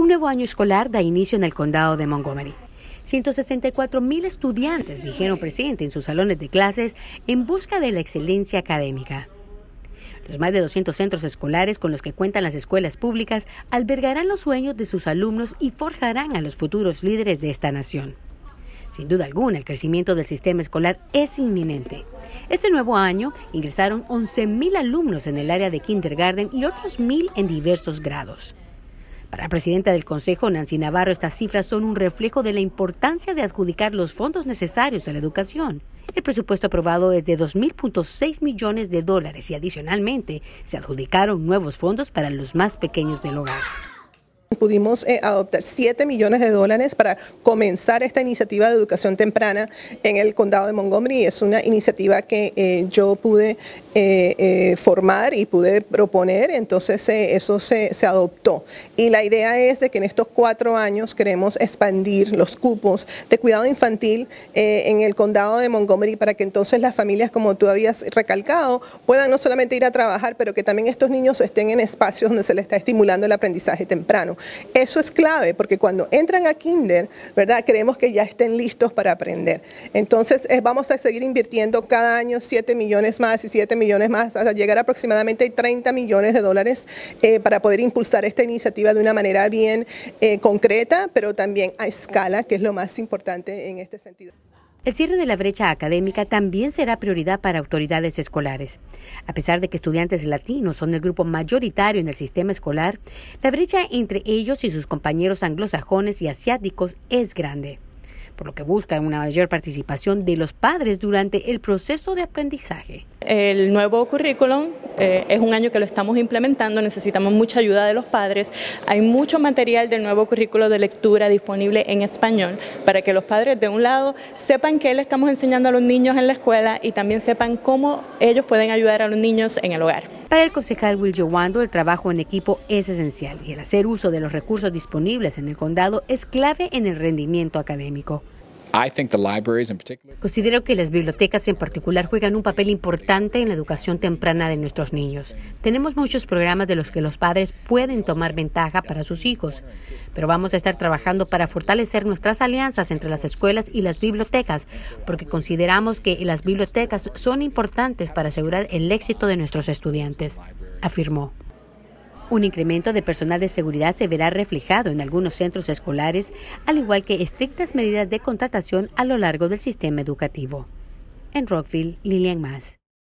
Un nuevo año escolar da inicio en el condado de Montgomery. 164,000 mil estudiantes dijeron presente en sus salones de clases en busca de la excelencia académica. Los más de 200 centros escolares con los que cuentan las escuelas públicas albergarán los sueños de sus alumnos y forjarán a los futuros líderes de esta nación. Sin duda alguna, el crecimiento del sistema escolar es inminente. Este nuevo año ingresaron 11.000 alumnos en el área de kindergarten y otros 1.000 en diversos grados. Para la presidenta del Consejo, Nancy Navarro, estas cifras son un reflejo de la importancia de adjudicar los fondos necesarios a la educación. El presupuesto aprobado es de 2.000.6 millones de dólares y adicionalmente se adjudicaron nuevos fondos para los más pequeños del hogar. Pudimos eh, adoptar 7 millones de dólares para comenzar esta iniciativa de educación temprana en el condado de Montgomery. Es una iniciativa que eh, yo pude eh, formar y pude proponer, entonces eso se, se, adoptó. Y la idea es de que en estos cuatro años queremos expandir los cupos de cuidado infantil en el condado de Montgomery para que entonces las familias, como tú habías recalcado, puedan no solamente ir a trabajar, pero que también estos niños estén en espacios donde se les está estimulando el aprendizaje temprano. Eso es clave porque cuando entran a Kinder, ¿verdad? Creemos que ya estén listos para aprender. Entonces, eh, vamos a seguir invirtiendo cada año 7 millones más y 7 millones más hasta llegar a aproximadamente 30 millones de dólares eh, para poder impulsar esta iniciativa de una manera bien eh, concreta, pero también a escala, que es lo más importante en este sentido. El cierre de la brecha académica también será prioridad para autoridades escolares. A pesar de que estudiantes latinos son el grupo mayoritario en el sistema escolar, la brecha entre ellos y sus compañeros anglosajones y asiáticos es grande, por lo que buscan una mayor participación de los padres durante el proceso de aprendizaje. El nuevo currículum eh, es un año que lo estamos implementando, necesitamos mucha ayuda de los padres. Hay mucho material del nuevo currículo de lectura disponible en español para que los padres de un lado sepan qué le estamos enseñando a los niños en la escuela y también sepan cómo ellos pueden ayudar a los niños en el hogar. Para el concejal Will Wando, el trabajo en equipo es esencial y el hacer uso de los recursos disponibles en el condado es clave en el rendimiento académico. Considero que las bibliotecas en particular juegan un papel importante en la educación temprana de nuestros niños. Tenemos muchos programas de los que los padres pueden tomar ventaja para sus hijos, pero vamos a estar trabajando para fortalecer nuestras alianzas entre las escuelas y las bibliotecas, porque consideramos que las bibliotecas son importantes para asegurar el éxito de nuestros estudiantes, afirmó. Un incremento de personal de seguridad se verá reflejado en algunos centros escolares, al igual que estrictas medidas de contratación a lo largo del sistema educativo. En Rockville, Lilian Más.